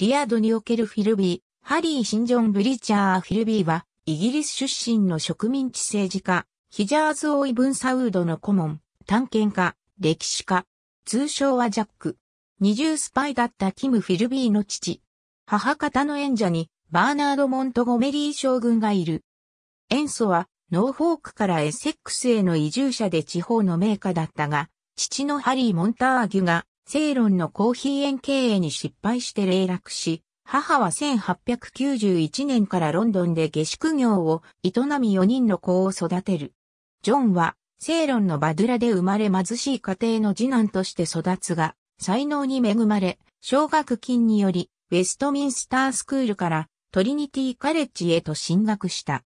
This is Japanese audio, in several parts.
リアードにおけるフィルビー、ハリー・シンジョン・ブリチャー・フィルビーは、イギリス出身の植民地政治家、ヒジャーズ・オイ・ブン・サウードの顧問、探検家、歴史家、通称はジャック。二重スパイだったキム・フィルビーの父。母方の演者に、バーナード・モントゴメリー将軍がいる。塩素は、ノーフォークからエセックスへの移住者で地方の名家だったが、父のハリー・モンターギュがセイロンのコーヒー園経営に失敗して霊落し、母は1891年からロンドンで下宿業を営み4人の子を育てる。ジョンは、セイロンのバドゥラで生まれ貧しい家庭の次男として育つが、才能に恵まれ、奨学金により、ウェストミンスタースクールからトリニティカレッジへと進学した。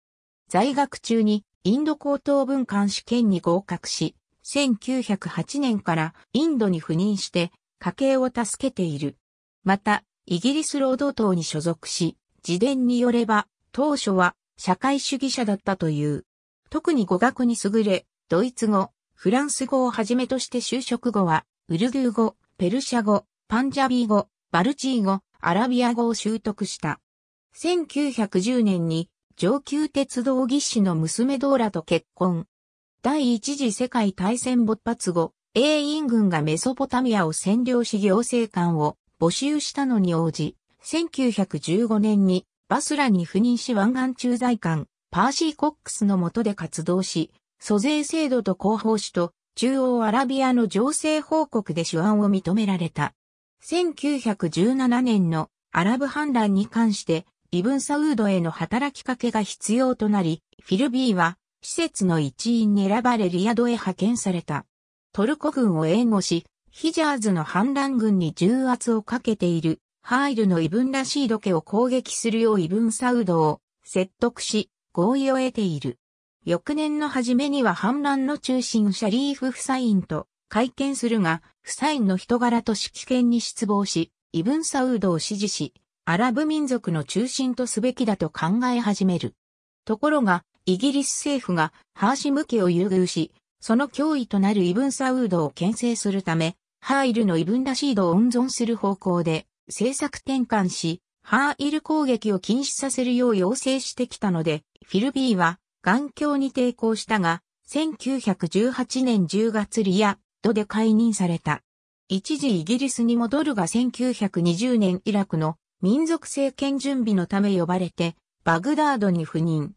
在学中にインド高等文官試験に合格し、1908年からインドに赴任して家計を助けている。また、イギリス労働党に所属し、自伝によれば、当初は社会主義者だったという。特に語学に優れ、ドイツ語、フランス語をはじめとして就職後は、ウルグー語、ペルシャ語、パンジャビー語、バルチー語、アラビア語を習得した。1910年に上級鉄道技師の娘ドーラと結婚。第一次世界大戦勃発後、英印軍がメソポタミアを占領し行政官を募集したのに応じ、1915年にバスラに赴任し湾岸駐在官、パーシー・コックスの下で活動し、租税制度と広報誌と中央アラビアの情勢報告で手腕を認められた。1917年のアラブ反乱に関してイブンサウードへの働きかけが必要となり、フィルビーは施設の一員に選ばれリヤドへ派遣された。トルコ軍を援護し、ヒジャーズの反乱軍に重圧をかけている、ハイルのイブン・ラシード家を攻撃するようイブン・サウドを説得し、合意を得ている。翌年の初めには反乱の中心シャリーフ・フサインと会見するが、フサインの人柄と指揮権に失望し、イブン・サウドを支持し、アラブ民族の中心とすべきだと考え始める。ところが、イギリス政府がハーシム家を優遇し、その脅威となるイブンサウードを牽制するため、ハーイルのイブンラシードを温存する方向で政策転換し、ハーイル攻撃を禁止させるよう要請してきたので、フィルビーは眼鏡に抵抗したが、1918年10月リア、ドで解任された。一時イギリスに戻るが1920年イラクの民族政権準備のため呼ばれて、バグダードに赴任。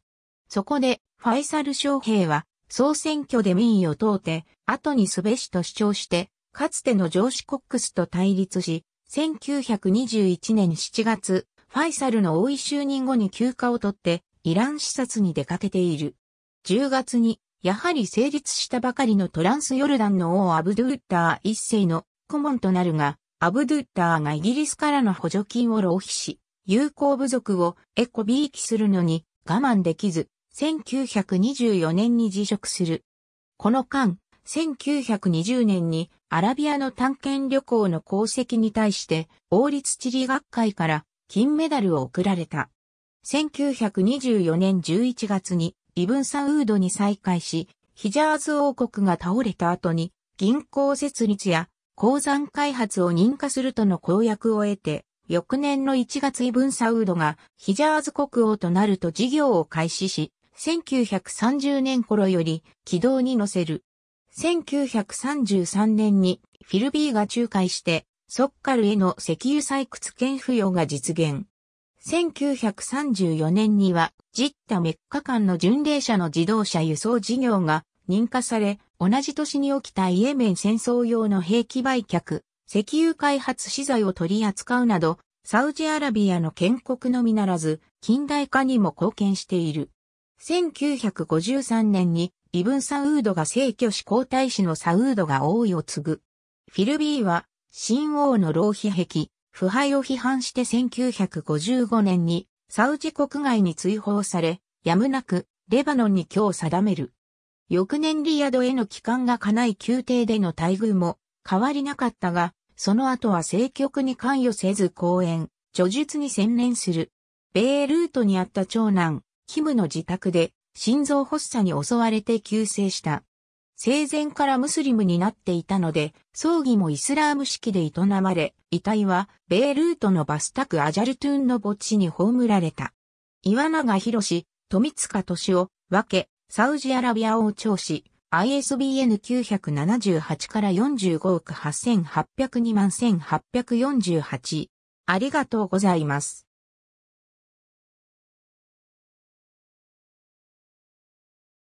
そこで、ファイサル将兵は、総選挙で民意を問うて、後にすべしと主張して、かつての上司コックスと対立し、1921年7月、ファイサルの王位就任後に休暇を取って、イラン視察に出かけている。10月に、やはり成立したばかりのトランスヨルダンの王アブドゥッター一世の顧問となるが、アブドゥッターがイギリスからの補助金を浪費し、友好部族をエコビーキするのに我慢できず、1924年に辞職する。この間、1920年にアラビアの探検旅行の功績に対して王立地理学会から金メダルを贈られた。1924年11月にイブンサウードに再会し、ヒジャーズ王国が倒れた後に銀行設立や鉱山開発を認可するとの公約を得て、翌年の1月イブンサウードがヒジャーズ国王となると事業を開始し、1930年頃より軌道に乗せる。1933年にフィルビーが仲介して、ソッカルへの石油採掘権付与が実現。1934年には、ジッタメッカ間の巡礼者の自動車輸送事業が認可され、同じ年に起きたイエメン戦争用の兵器売却、石油開発資材を取り扱うなど、サウジアラビアの建国のみならず、近代化にも貢献している。1953年にイブン・サウードが聖居し皇太子のサウードが王位を継ぐ。フィルビーは、新王の浪費癖、腐敗を批判して1955年に、サウジ国外に追放され、やむなく、レバノンに今日定める。翌年リヤドへの帰還がかない宮廷での待遇も変わりなかったが、その後は政局に関与せず講演、叙述に専念する。米ルートにあった長男、キムの自宅で心臓発作に襲われて急逝した。生前からムスリムになっていたので、葬儀もイスラーム式で営まれ、遺体はベイルートのバスタク・アジャルトゥーンの墓地に葬られた。岩永博士、富塚敏夫、分け、サウジアラビア王朝史、ISBN 978から45億8802万1848。ありがとうございます。